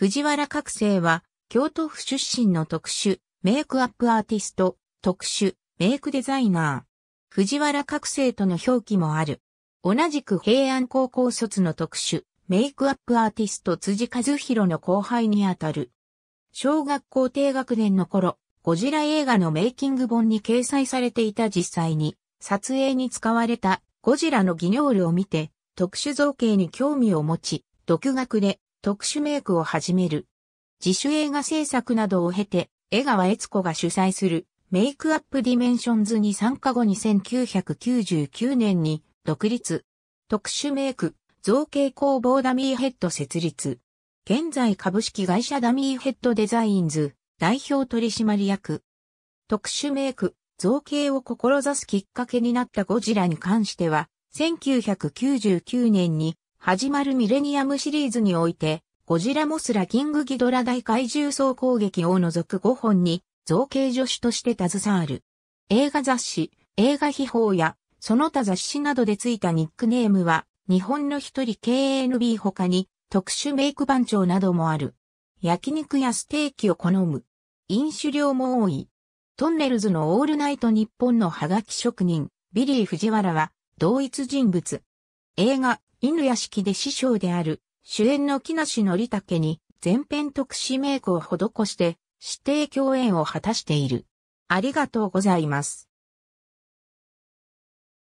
藤原覚醒は、京都府出身の特殊、メイクアップアーティスト、特殊、メイクデザイナー。藤原覚醒との表記もある。同じく平安高校卒の特殊、メイクアップアーティスト辻和弘の後輩にあたる。小学校低学年の頃、ゴジラ映画のメイキング本に掲載されていた実際に、撮影に使われたゴジラの技能ルを見て、特殊造形に興味を持ち、独学で特殊メイクを始める。自主映画制作などを経て、江川悦子が主催するメイクアップディメンションズに参加後に1999年に独立。特殊メイク、造形工房ダミーヘッド設立。現在株式会社ダミーヘッドデザインズ代表取締役。特殊メイク、造形を志すきっかけになったゴジラに関しては、1999年に始まるミレニアムシリーズにおいて、ゴジラモスラキングギドラ大怪獣総攻撃を除く5本に造形助手として携わる。映画雑誌、映画秘宝や、その他雑誌などでついたニックネームは、日本の一人 KNB 他に特殊メイク番長などもある。焼肉やステーキを好む。飲酒量も多い。トンネルズのオールナイト日本のハガキ職人、ビリー・藤原は、同一人物。映画、犬屋敷で師匠である、主演の木梨憲武に、全編特メ名句を施して、指定共演を果たしている。ありがとうございます。